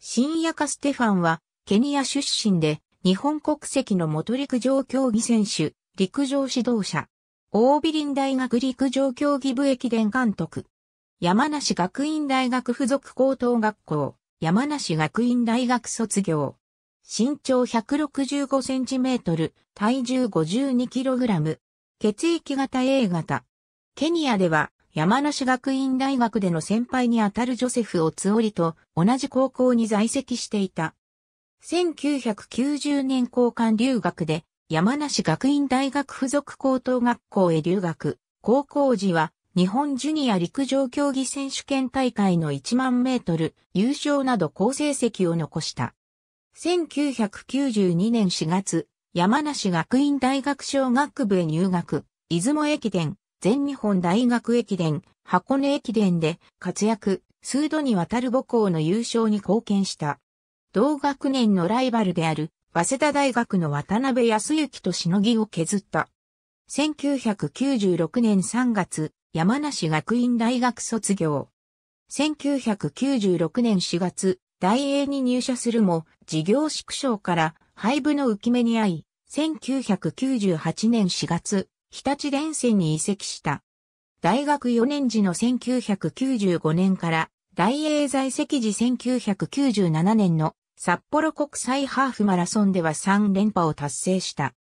新ヤカステファンは、ケニア出身で、日本国籍の元陸上競技選手、陸上指導者、オービリン大学陸上競技部駅伝監督、山梨学院大学附属高等学校、山梨学院大学卒業。身長165センチメートル、体重52キログラム、血液型 A 型。ケニアでは山梨学院大学での先輩にあたるジョセフ・オツオリと同じ高校に在籍していた。1990年交換留学で山梨学院大学附属高等学校へ留学。高校時は日本ジュニア陸上競技選手権大会の1万メートル優勝など好成績を残した。1992年4月、山梨学院大学小学部へ入学、出雲駅伝、全日本大学駅伝、箱根駅伝で活躍、数度にわたる母校の優勝に貢献した。同学年のライバルである、早稲田大学の渡辺康之としのぎを削った。1996年3月、山梨学院大学卒業。1996年4月、大英に入社するも、事業縮小から廃部の浮き目に遭い、1998年4月、日立電線に移籍した。大学4年時の1995年から大英在籍時1997年の札幌国際ハーフマラソンでは3連覇を達成した。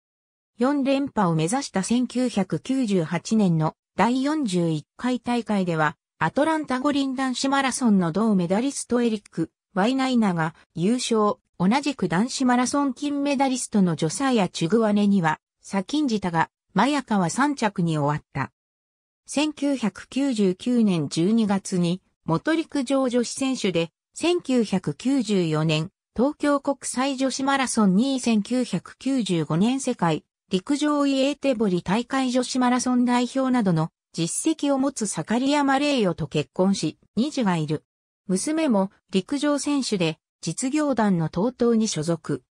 4連覇を目指した1998年の第41回大会ではアトランタ五輪男子マラソンの同メダリストエリック・ワイナイナが優勝、同じく男子マラソン金メダリストのジョサーヤ・チュグワネには、サキンジタがマヤカは3着に終わった。1999年12月に元陸上女子選手で、1994年東京国際女子マラソン2位1995年世界陸上イエーテボリ大会女子マラソン代表などの実績を持つサカリア・マレヨと結婚し、2児がいる。娘も陸上選手で実業団の東東に所属。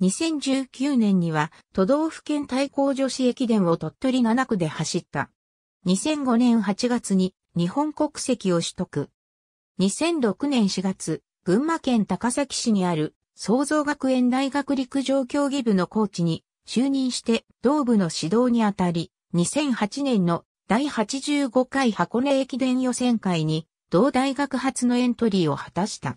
2019年には都道府県対抗女子駅伝を鳥取7区で走った。2005年8月に日本国籍を取得。2006年4月、群馬県高崎市にある創造学園大学陸上競技部のコーチに就任して同部の指導にあたり、2008年の第85回箱根駅伝予選会に同大学初のエントリーを果たした。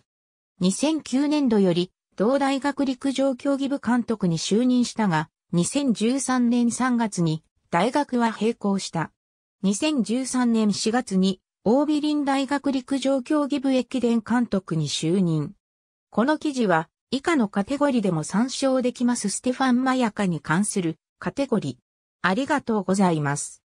2009年度より同大学陸上競技部監督に就任したが、2013年3月に大学は閉校した。2013年4月にオービリン大学陸上競技部駅伝監督に就任。この記事は以下のカテゴリーでも参照できますステファン・マヤカに関するカテゴリー。ありがとうございます。